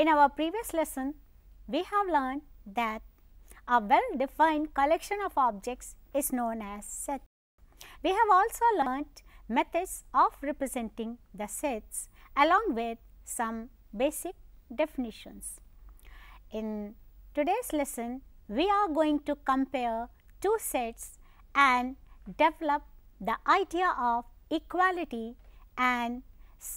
In our previous lesson, we have learned that a well defined collection of objects is known as set. We have also learnt methods of representing the sets along with some basic definitions. In today's lesson, we are going to compare two sets and develop the idea of equality and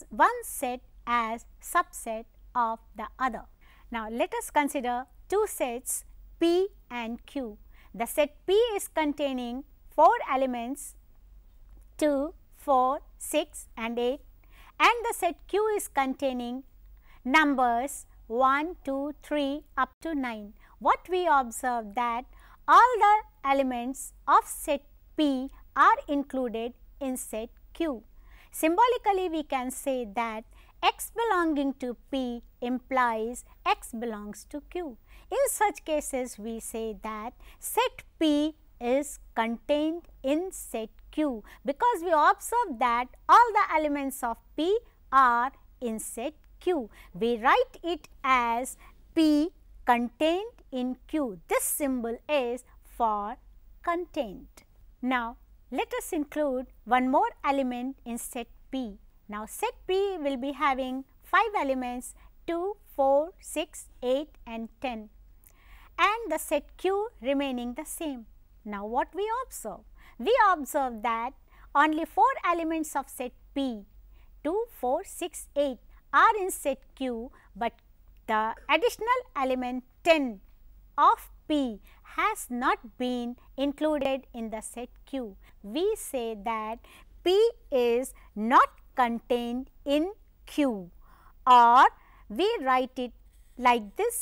one set as subset of the other. Now, let us consider two sets P and Q. The set P is containing 4 elements 2, 4, 6 and 8 and the set Q is containing numbers 1, 2, 3 up to 9. What we observe that all the elements of set P are included in set Q. Symbolically, we can say that x belonging to P implies x belongs to Q. In such cases, we say that set P is contained in set Q because we observe that all the elements of P are in set Q. We write it as P contained in Q. This symbol is for contained. Now, let us include one more element in set P now set B will be having 5 elements 2, 4, 6, 8 and 10 and the set Q remaining the same. Now what we observe? We observe that only 4 elements of set P 2, 4, 6, 8 are in set Q, but the additional element 10 of P has not been included in the set Q. We say that P is not contained in Q or we write it like this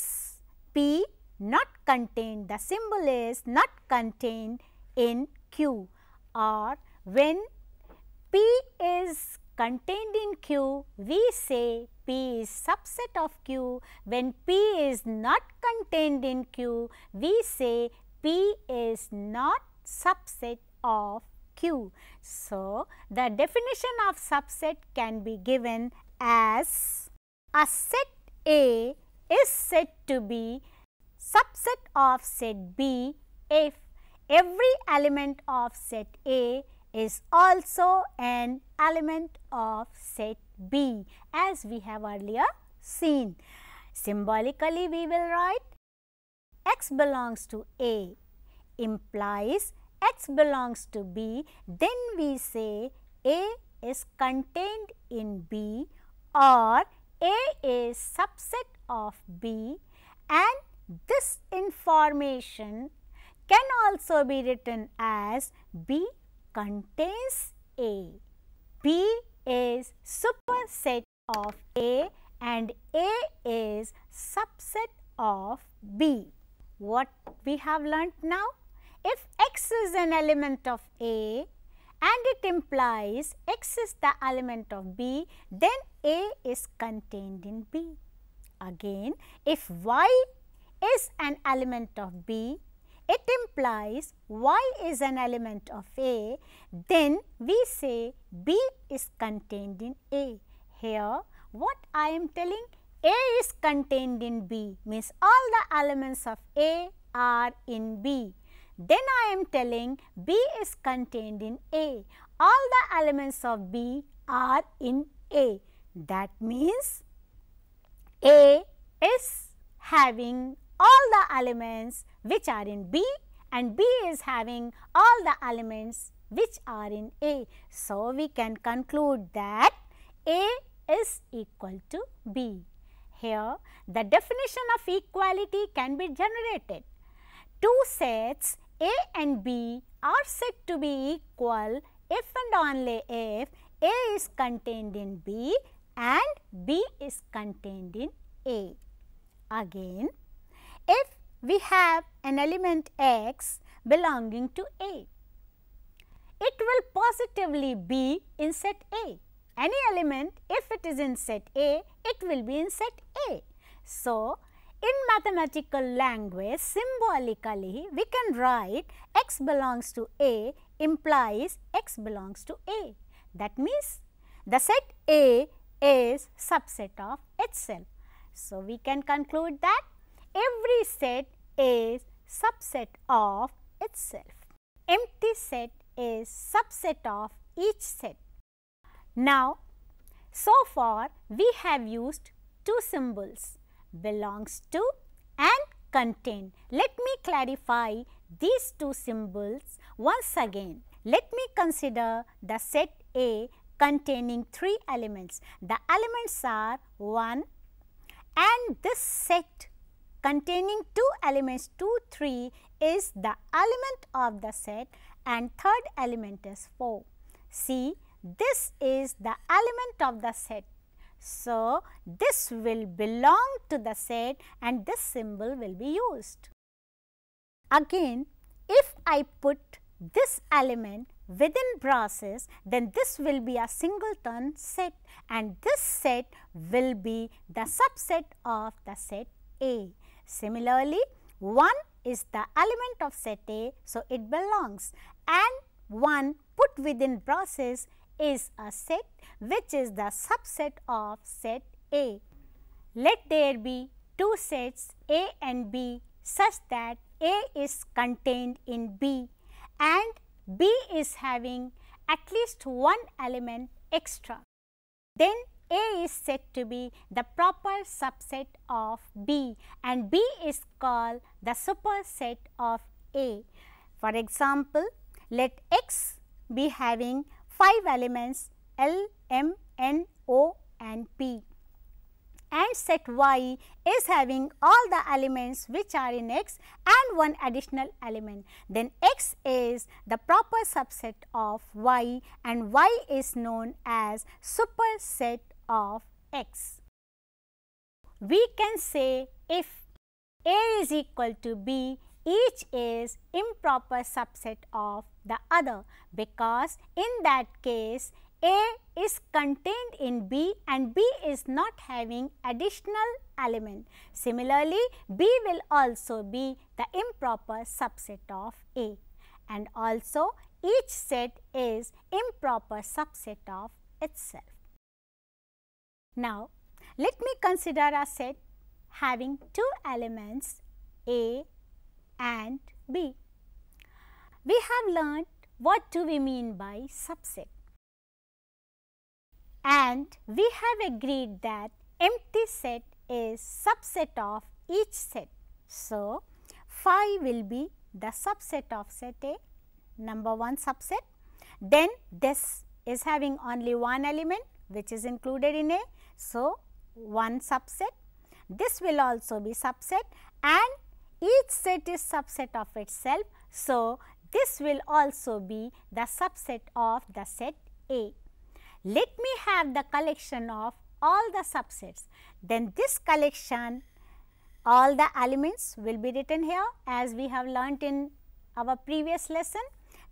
P not contained the symbol is not contained in Q or when P is contained in Q we say P is subset of Q when P is not contained in Q we say P is not subset of so, the definition of subset can be given as a set A is said to be subset of set B if every element of set A is also an element of set B as we have earlier seen. Symbolically, we will write x belongs to A implies x belongs to B, then we say A is contained in B or A is subset of B and this information can also be written as B contains A. B is superset of A and A is subset of B. What we have learnt now? If x is an element of A and it implies x is the element of B, then A is contained in B. Again, if y is an element of B, it implies y is an element of A, then we say B is contained in A. Here, what I am telling A is contained in B means all the elements of A are in B then I am telling B is contained in A. All the elements of B are in A. That means A is having all the elements which are in B and B is having all the elements which are in A. So, we can conclude that A is equal to B. Here, the definition of equality can be generated. Two sets a and B are said to be equal if and only if A is contained in B and B is contained in A. Again, if we have an element x belonging to A, it will positively be in set A. Any element if it is in set A, it will be in set A. So, in mathematical language, symbolically, we can write x belongs to A implies x belongs to A. That means, the set A is subset of itself. So, we can conclude that every set is subset of itself. Empty set is subset of each set. Now, so far we have used two symbols belongs to and contain. Let me clarify these two symbols once again. Let me consider the set A containing three elements. The elements are 1 and this set containing two elements 2, 3 is the element of the set and third element is 4. See this is the element of the set so, this will belong to the set and this symbol will be used. Again, if I put this element within process, then this will be a singleton set and this set will be the subset of the set A. Similarly, 1 is the element of set A, so it belongs and 1 put within process is a set which is the subset of set A. Let there be two sets A and B such that A is contained in B and B is having at least one element extra. Then A is said to be the proper subset of B and B is called the superset of A. For example, let X be having 5 elements L, M, N, O and P and set Y is having all the elements which are in X and one additional element. Then X is the proper subset of Y and Y is known as superset of X. We can say if A is equal to B each is improper subset of the other because in that case A is contained in B and B is not having additional element. Similarly, B will also be the improper subset of A and also each set is improper subset of itself. Now, let me consider a set having two elements A and B. We have learned what do we mean by subset and we have agreed that empty set is subset of each set. So, phi will be the subset of set A number 1 subset. Then this is having only one element which is included in A. So, one subset. This will also be subset and each set is subset of itself. So, this will also be the subset of the set A. Let me have the collection of all the subsets. Then this collection all the elements will be written here as we have learnt in our previous lesson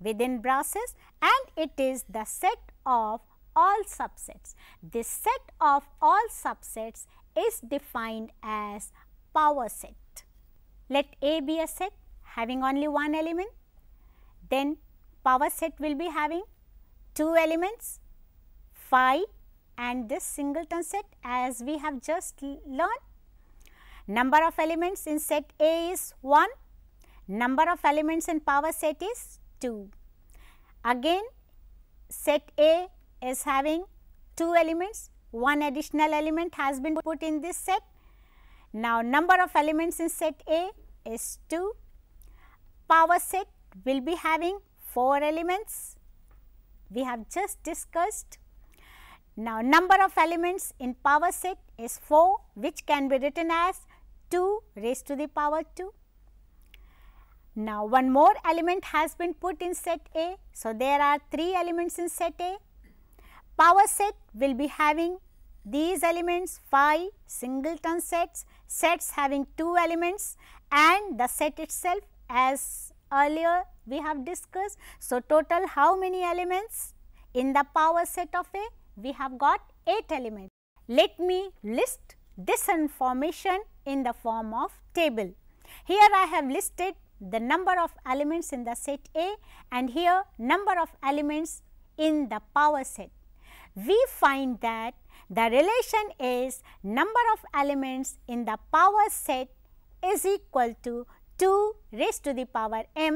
within brasses and it is the set of all subsets. This set of all subsets is defined as power set. Let A be a set having only one element, then power set will be having two elements phi and this singleton set as we have just learned. Number of elements in set A is 1, number of elements in power set is 2. Again set A is having two elements, one additional element has been put in this set. Now, number of elements in set A S2. Power set will be having 4 elements we have just discussed. Now, number of elements in power set is 4 which can be written as 2 raised to the power 2. Now, one more element has been put in set A. So, there are 3 elements in set A. Power set will be having these elements 5 singleton sets, sets having 2 elements and the set itself as earlier we have discussed. So, total how many elements? In the power set of A, we have got 8 elements. Let me list this information in the form of table. Here I have listed the number of elements in the set A and here number of elements in the power set. We find that the relation is number of elements in the power set is equal to 2 raised to the power m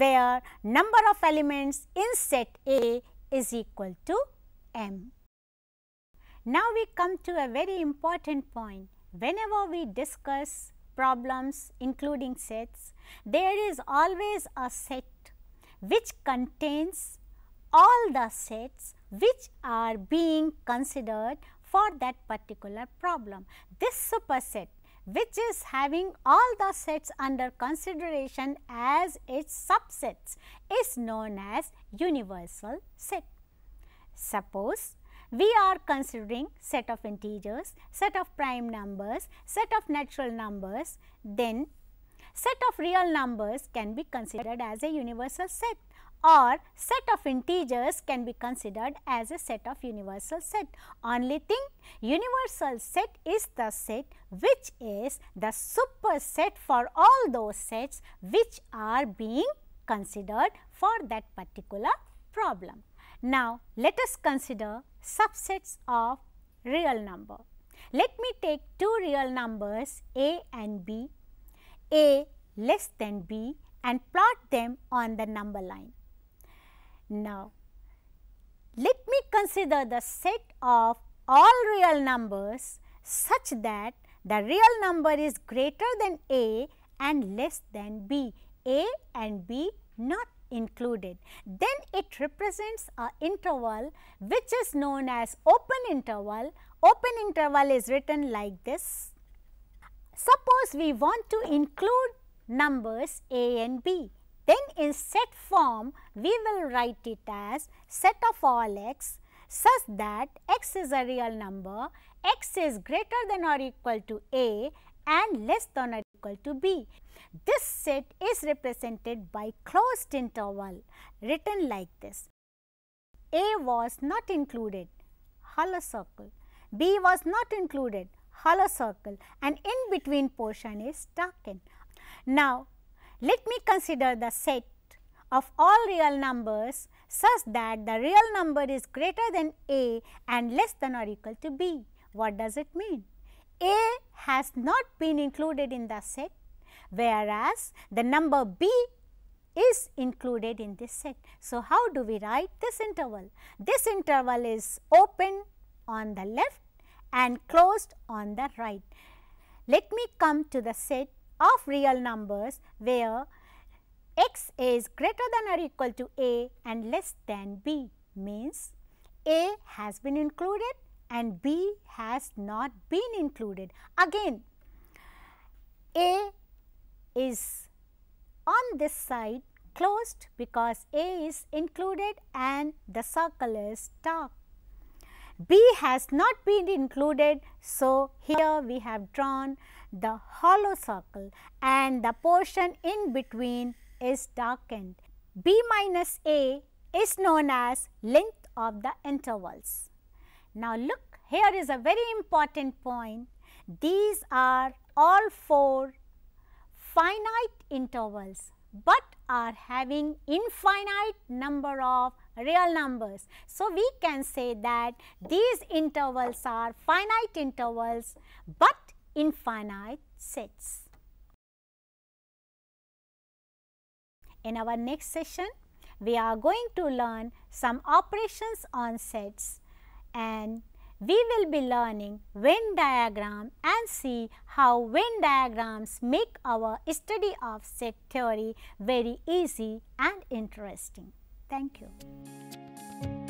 where number of elements in set A is equal to m. Now, we come to a very important point. Whenever we discuss problems including sets, there is always a set which contains all the sets which are being considered for that particular problem. This superset which is having all the sets under consideration as its subsets is known as universal set. Suppose we are considering set of integers, set of prime numbers, set of natural numbers, then set of real numbers can be considered as a universal set or set of integers can be considered as a set of universal set. Only thing universal set is the set which is the superset for all those sets which are being considered for that particular problem. Now, let us consider subsets of real number. Let me take two real numbers a and b, a less than b and plot them on the number line. Now, let me consider the set of all real numbers such that the real number is greater than a and less than b, a and b not included. Then it represents a interval which is known as open interval. Open interval is written like this. Suppose we want to include numbers a and b then in set form, we will write it as set of all x such that x is a real number, x is greater than or equal to a and less than or equal to b. This set is represented by closed interval written like this. A was not included, hollow circle. B was not included, hollow circle and in between portion is taken. Now, let me consider the set of all real numbers such that the real number is greater than a and less than or equal to b. What does it mean? a has not been included in the set whereas, the number b is included in this set. So, how do we write this interval? This interval is open on the left and closed on the right. Let me come to the set of real numbers where x is greater than or equal to a and less than b means a has been included and b has not been included. Again a is on this side closed because a is included and the circle is dark. b has not been included. So, here we have drawn the hollow circle and the portion in between is darkened. B minus A is known as length of the intervals. Now look here is a very important point. These are all four finite intervals but are having infinite number of real numbers. So, we can say that these intervals are finite intervals, but Infinite sets. In our next session, we are going to learn some operations on sets and we will be learning Venn diagram and see how Venn diagrams make our study of set theory very easy and interesting. Thank you.